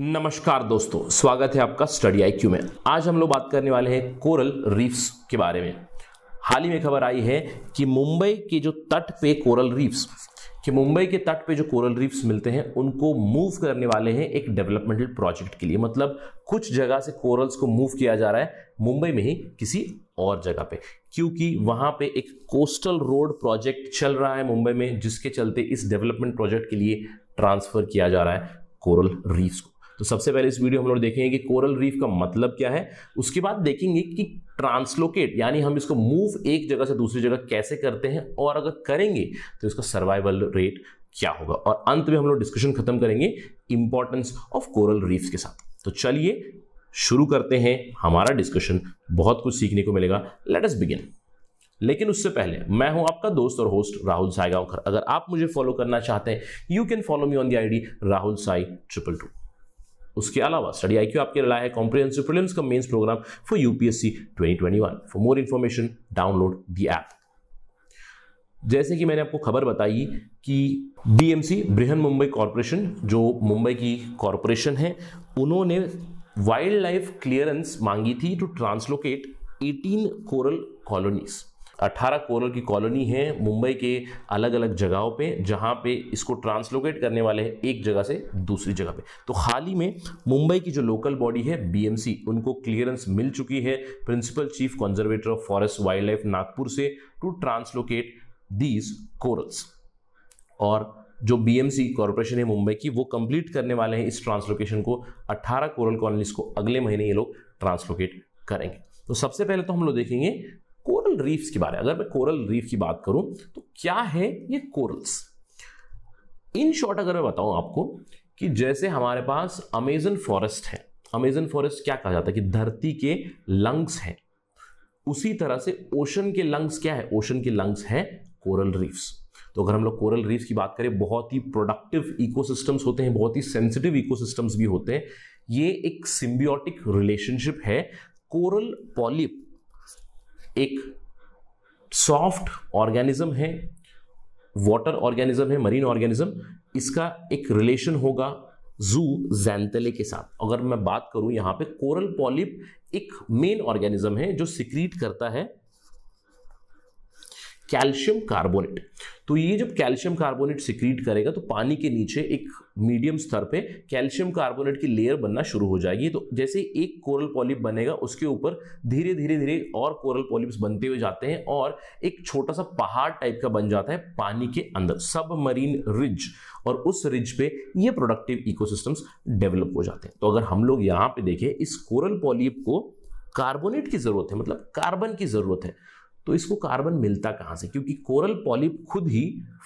नमस्कार दोस्तों स्वागत है आपका स्टडी आई क्यू में आज हम लोग बात करने वाले हैं कोरल रीफ्स के बारे में हाल ही में खबर आई है कि मुंबई के जो तट पे कोरल रीफ्स कि मुंबई के तट पे जो कोरल रीफ्स मिलते हैं उनको मूव करने वाले हैं एक डेवलपमेंटल प्रोजेक्ट के लिए मतलब कुछ जगह से कोरल्स को मूव किया जा रहा है मुंबई में ही किसी और जगह पे क्योंकि वहां पे एक कोस्टल रोड प्रोजेक्ट चल रहा है मुंबई में जिसके चलते इस डेवलपमेंट प्रोजेक्ट के लिए ट्रांसफर किया जा रहा है कोरल रीफ्स को तो सबसे पहले इस वीडियो हम लोग देखेंगे कि कोरल रीफ का मतलब क्या है उसके बाद देखेंगे कि ट्रांसलोकेट यानी हम इसको मूव एक जगह से दूसरी जगह कैसे करते हैं और अगर करेंगे तो इसका सर्वाइवल रेट क्या होगा और अंत में हम लोग डिस्कशन खत्म करेंगे इंपॉर्टेंस ऑफ कोरल रीफ के साथ तो चलिए शुरू करते हैं हमारा डिस्कशन बहुत कुछ सीखने को मिलेगा लेट अस बिगिन लेकिन उससे पहले मैं हूं आपका दोस्त और होस्ट राहुल साई गांवकर अगर आप मुझे फॉलो करना चाहते हैं you can follow me on the ID Rahul Sai triple two उसके अलावा स्टडी आई क्यू आपके लाया है कॉम्प्रिहेंसिव प्रीलिम्स का mains program for UPSC 2021 for more information download the app जैसे कि मैंने आपको खबर बताई कि बीएमसी बृहन मुंबई कॉरपोरेशन जो मुंबई की कॉरपोरेशन है उन्होंने वाइल्ड लाइफ क्लियरेंस मांगी थी to translocate 18 coral colonies 18 coral की कॉलोनी है मुंबई के अलग अलग जगहों पे जहाँ पे इसको ट्रांसलोकेट करने वाले हैं एक जगह से दूसरी जगह पे तो हाल ही में मुंबई की जो लोकल बॉडी है बीएमसी उनको क्लियरेंस मिल चुकी है principal chief conservator of forest wildlife Nagpur से टू ट्रांसलोकेट दीज कोरल्स और जो बीएमसी कॉरपोरेशन है मुंबई की वो कंप्लीट करने वाले हैं इस ट्रांसलोकेशन को 18 कोरल कॉलोनीज को अगले महीने ये लोग ट्रांसलोकेट करेंगे तो सबसे पहले तो हम लोग देखेंगे कोरल रीफ्स के बारे में अगर मैं कोरल रीफ की बात करूं तो क्या है ये कोरल्स इन शॉर्ट अगर मैं बताऊं आपको कि जैसे हमारे पास अमेजन फॉरेस्ट है अमेजन फॉरेस्ट क्या कहा जाता है कि धरती के लंग्स हैं उसी तरह से ओशन के लंग्स क्या है ओशन के लंग्स हैं कोरल रीफ्स तो अगर हम लोग कोरल रीफ्स की बात करें बहुत ही प्रोडक्टिव इकोसिस्टम्स होते हैं बहुत ही सेंसिटिव इकोसिस्टम्स भी होते हैं ये एक सिम्बियोटिक रिलेशनशिप है कोरल पॉलिप एक सॉफ्ट ऑर्गेनिज्म है वाटर ऑर्गेनिज्म है मरीन ऑर्गेनिज्म इसका एक रिलेशन होगा जू जैनतले के साथ अगर मैं बात करूं यहां पे कोरल पॉलिप एक मेन ऑर्गेनिज्म है जो सिक्रीट करता है कैल्शियम कार्बोनेट तो ये जब कैल्शियम कार्बोनेट सिक्रीट करेगा तो पानी के नीचे एक मीडियम स्तर पे कैल्शियम कार्बोनेट की लेयर बनना शुरू हो जाएगी तो जैसे एक कोरल पॉलिप बनेगा उसके ऊपर धीरे धीरे धीरे और कोरल पॉलिप्स बनते हुए जाते हैं और एक छोटा सा पहाड़ टाइप का बन जाता है पानी के अंदर सब मरीन रिज और उस रिज पे ये प्रोडक्टिव इकोसिस्टम्स डेवलप हो जाते हैं तो अगर हम लोग यहाँ पे देखें इस कोरल पॉलिप को कार्बोनेट की जरूरत है मतलब कार्बन की जरूरत है तो इसको कार्बन मिलता कहाँ से क्योंकि कोरल पॉलिप खुद ही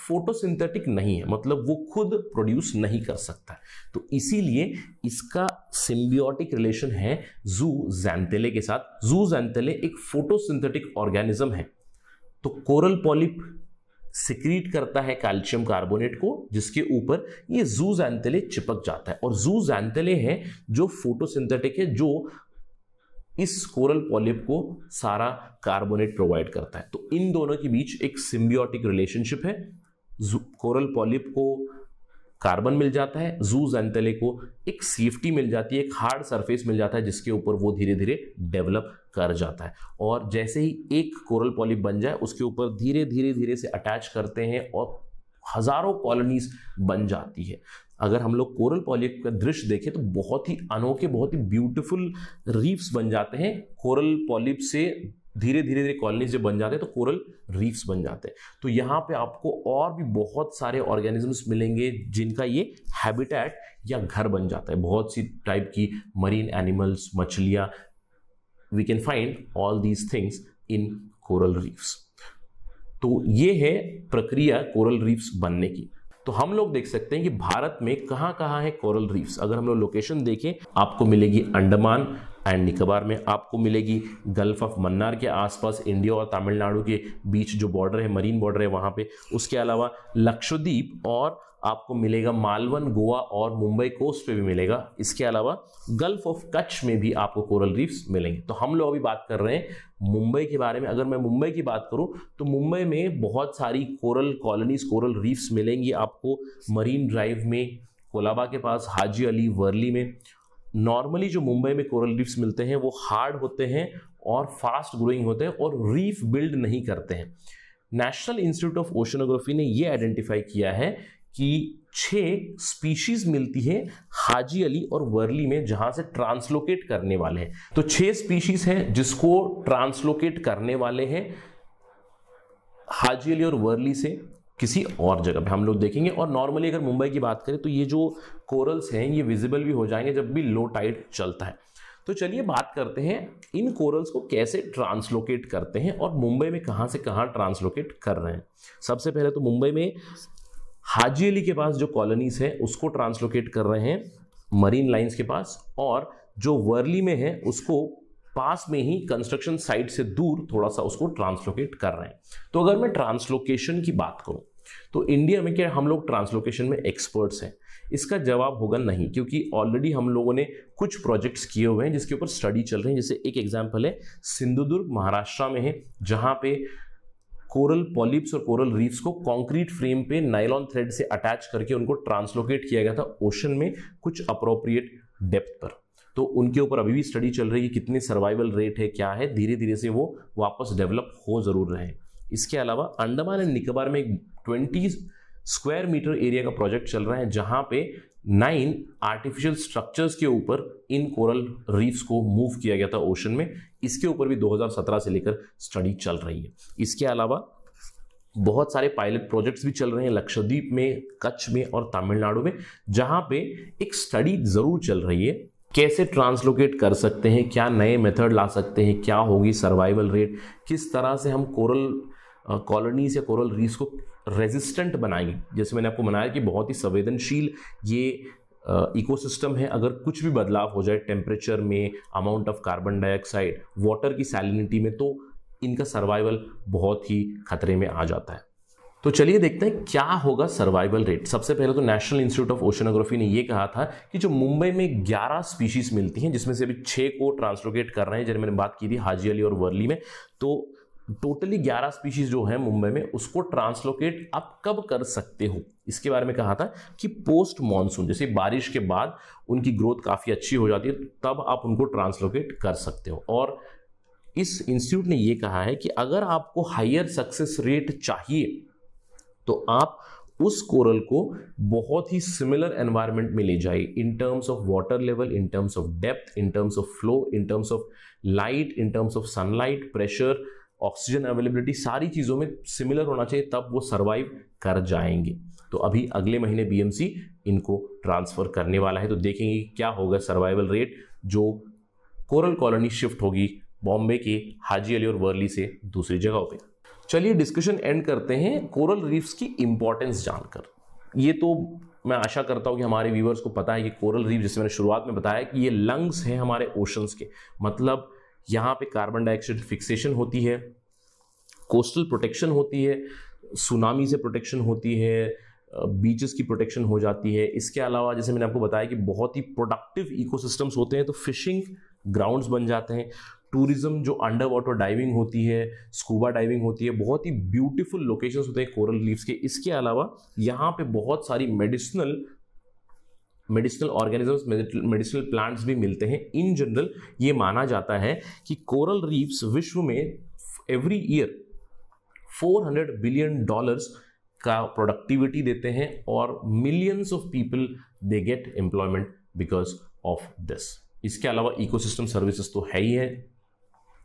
फोटोसिंथेटिक नहीं है मतलब वो खुद प्रोड्यूस नहीं कर सकता तो इसीलिए इसका सिम्बियोटिक रिलेशन है जू जैंतेले के साथ जू जैंतेले एक फोटोसिंथेटिक ऑर्गेनिज्म है तो कोरल पॉलिप सिक्रीट करता है कैल्शियम कार्बोनेट को जिसके ऊपर ये जू जैंतेले चिपक जाता है और जू जैंतेले है जो फोटोसिंथेटिक है जो इस कोरल पॉलिप को सारा कार्बोनेट प्रोवाइड करता है तो इन दोनों के बीच एक सिम्बियोटिक रिलेशनशिप है कोरल पॉलिप को कार्बन मिल जाता है जू जैंतले को एक सेफ्टी मिल जाती है एक हार्ड सरफेस मिल जाता है जिसके ऊपर वो धीरे धीरे डेवलप कर जाता है और जैसे ही एक कोरल पॉलिप बन जाए उसके ऊपर धीरे धीरे धीरे से अटैच करते हैं और हज़ारों कॉलोनीज बन जाती है अगर हम लोग कोरल पॉलिप का दृश्य देखें तो बहुत ही अनोखे बहुत ही ब्यूटीफुल रीफ्स बन जाते हैं कोरल पॉलिप से धीरे धीरे धीरे कॉलोनीज जब बन जाते हैं तो कोरल रीफ्स बन जाते हैं तो यहाँ पे आपको और भी बहुत सारे ऑर्गेनिजम्स मिलेंगे जिनका ये हैबिटेट या घर बन जाता है बहुत सी टाइप की मरीन एनिमल्स मछलियाँ we can find all these things in coral reefs तो ये है प्रक्रिया कोरल रीफ्स बनने की तो हम लोग देख सकते हैं कि भारत में कहाँ कहाँ है कोरल रीफ्स अगर हम लोग लोकेशन देखें आपको मिलेगी अंडमान एंड निकोबार में आपको मिलेगी गल्फ ऑफ मन्नार के आसपास इंडिया और तमिलनाडु के बीच जो बॉर्डर है मरीन बॉर्डर है वहाँ पे उसके अलावा लक्षद्वीप और आपको मिलेगा मालवन गोवा और मुंबई कोस्ट पे भी मिलेगा इसके अलावा गल्फ ऑफ कच्छ में भी आपको कोरल रीफ्स मिलेंगे तो हम लोग अभी बात कर रहे हैं मुंबई के बारे में अगर मैं मुंबई की बात करूं तो मुंबई में बहुत सारी कोरल कॉलोनीज कोरल रीफ्स मिलेंगी आपको मरीन ड्राइव में कोलाबा के पास हाजी अली वर्ली में नॉर्मली जो मुंबई में कोरल रीफ्स मिलते हैं वो हार्ड होते हैं और फास्ट ग्रोइंग होते हैं और रीफ बिल्ड नहीं करते हैं नेशनल इंस्टीट्यूट ऑफ ओशनोग्राफी ने ये आइडेंटिफाई किया है कि छह स्पीशीज मिलती है हाजी अली और वर्ली में जहां से ट्रांसलोकेट करने वाले हैं तो छह स्पीशीज हैं जिसको ट्रांसलोकेट करने वाले हैं हाजी अली और वर्ली से किसी और जगह पे हम लोग देखेंगे और नॉर्मली अगर मुंबई की बात करें तो ये जो कोरल्स हैं ये विजिबल भी हो जाएंगे जब भी लो टाइड चलता है तो चलिए बात करते हैं इन कोरल्स को कैसे ट्रांसलोकेट करते हैं और मुंबई में कहाँ से कहाँ ट्रांसलोकेट कर रहे हैं सबसे पहले तो मुंबई में हाजी अली के पास जो कॉलोनीज है उसको ट्रांसलोकेट कर रहे हैं मरीन लाइंस के पास और जो वर्ली में है उसको पास में ही कंस्ट्रक्शन साइट से दूर थोड़ा सा उसको ट्रांसलोकेट कर रहे हैं तो अगर मैं ट्रांसलोकेशन की बात करूं तो इंडिया में क्या हम लोग ट्रांसलोकेशन में एक्सपर्ट्स हैं इसका जवाब होगा नहीं क्योंकि ऑलरेडी हम लोगों ने कुछ प्रोजेक्ट्स किए हुए हैं जिसके ऊपर स्टडी चल रही है जैसे एक एग्जाम्पल है सिंधुदुर्ग महाराष्ट्र में है जहाँ पे कोरल पॉलिप्स और कोरल रीफ्स को कंक्रीट फ्रेम पे नाइलॉन थ्रेड से अटैच करके उनको ट्रांसलोकेट किया गया था ओशन में कुछ अप्रोप्रिएट डेप्थ पर तो उनके ऊपर अभी भी स्टडी चल रही है कि कितने सर्वाइवल रेट है क्या है धीरे धीरे से वो वापस डेवलप हो जरूर रहे इसके अलावा अंडमान एंड निकोबार में एक ट्वेंटीज़ स्क्वायर मीटर एरिया का प्रोजेक्ट चल रहा है जहां पे नाइन आर्टिफिशियल स्ट्रक्चर्स के ऊपर इन कोरल रीफ्स को मूव किया गया था ओशन में इसके ऊपर भी 2017 से लेकर स्टडी चल रही है इसके अलावा बहुत सारे पायलट प्रोजेक्ट्स भी चल रहे हैं लक्षद्वीप में कच्छ में और तमिलनाडु में जहाँ पे एक स्टडी ज़रूर चल रही है कैसे ट्रांसलोकेट कर सकते हैं क्या नए मेथड ला सकते हैं क्या होगी सर्वाइवल रेट किस तरह से हम कोरल कॉलोनीज या कोरल रीस को रेजिस्टेंट बनाएंगे जैसे मैंने आपको मनाया कि बहुत ही संवेदनशील ये इकोसिस्टम है अगर कुछ भी बदलाव हो जाए टेम्परेचर में amount of carbon dioxide water की सैलिनिटी में तो इनका सर्वाइवल बहुत ही खतरे में आ जाता है तो चलिए देखते हैं क्या होगा सर्वाइवल रेट सबसे पहले तो नेशनल इंस्टीट्यूट ऑफ ओशनोग्राफी ने यह कहा था कि जो मुंबई में 11 स्पीशीज मिलती हैं जिसमें से अभी छः को ट्रांसलोकेट कर रहे हैं जैसे मैंने बात की थी हाजी अली और वर्ली में तो टोटली 11 स्पीशीज जो है मुंबई में उसको ट्रांसलोकेट आप कब कर सकते हो इसके बारे में कहा था कि पोस्ट मॉनसून जैसे बारिश के बाद उनकी ग्रोथ काफ़ी अच्छी हो जाती है तब आप उनको ट्रांसलोकेट कर सकते हो और इस इंस्टीट्यूट ने यह कहा है कि अगर आपको हायर सक्सेस रेट चाहिए तो आप उस कोरल को बहुत ही सिमिलर एनवायरनमेंट में ले जाइए in terms of water level in terms of depth in terms of flow in terms of light in terms of sunlight pressure oxygen availability सारी चीज़ों में सिमिलर होना चाहिए तब वो सर्वाइव कर जाएंगे तो अभी अगले महीने बीएमसी इनको ट्रांसफ़र करने वाला है तो देखेंगे क्या होगा सर्वाइवल रेट जो कोरल कॉलोनी शिफ्ट होगी बॉम्बे के हाजी अली और वर्ली से दूसरी जगहों पे चलिए डिस्कशन एंड करते हैं कोरल रीफ्स की इंपॉर्टेंस जानकर ये तो मैं आशा करता हूँ कि हमारे व्यूवर्स को पता है कि कोरल रीफ जैसे मैंने शुरुआत में बताया कि ये लंग्स हैं हमारे ओशंस के मतलब यहाँ पे कार्बन डाइऑक्साइड फिक्सेशन होती है कोस्टल प्रोटेक्शन होती है सुनामी से प्रोटेक्शन होती है बीचेस की प्रोटेक्शन हो जाती है इसके अलावा जैसे मैंने आपको बताया कि बहुत ही प्रोडक्टिव इकोसिस्टम्स होते हैं तो फिशिंग ग्राउंड्स बन जाते हैं टूरिज्म जो अंडर वाटर डाइविंग होती है स्कूबा डाइविंग होती है बहुत ही ब्यूटीफुल लोकेशंस होते हैं कोरल लीव्स के इसके अलावा यहाँ पे बहुत सारी medicinal medicinal organisms medicinal plants भी मिलते हैं इन जनरल ये माना जाता है कि कोरल रीफ्स विश्व में एवरी ईयर 400 बिलियन डॉलर्स का प्रोडक्टिविटी देते हैं और millions of people they get employment because of this इसके अलावा इकोसिस्टम सर्विसेज तो है ही है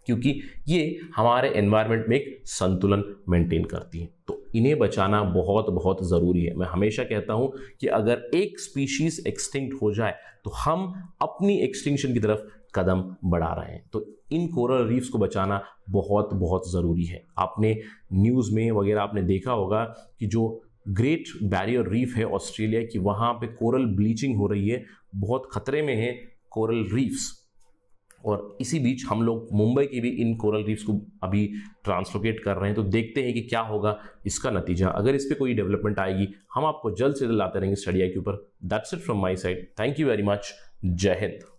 क्योंकि ये हमारे एनवायरनमेंट में एक संतुलन मेंटेन करती हैं तो इन्हें बचाना बहुत बहुत ज़रूरी है मैं हमेशा कहता हूँ कि अगर एक स्पीशीज़ एक्सटिंक्ट हो जाए तो हम अपनी एक्सटिंक्शन की तरफ कदम बढ़ा रहे हैं तो इन कोरल रीफ्स को बचाना बहुत बहुत ज़रूरी है आपने न्यूज़ में वगैरह आपने देखा होगा कि जो ग्रेट बैरियर रीफ है ऑस्ट्रेलिया की वहाँ पे कोरल ब्लीचिंग हो रही है बहुत खतरे में है कोरल रीफ्स और इसी बीच हम लोग मुंबई के भी इन कोरल रीफ्स को अभी ट्रांसलोकेट कर रहे हैं तो देखते हैं कि क्या होगा इसका नतीजा अगर इस पर कोई डेवलपमेंट आएगी हम आपको जल्द से जल्द लाते रहेंगे स्टडी आई के ऊपर that's it from my side thank you very much Jai Hind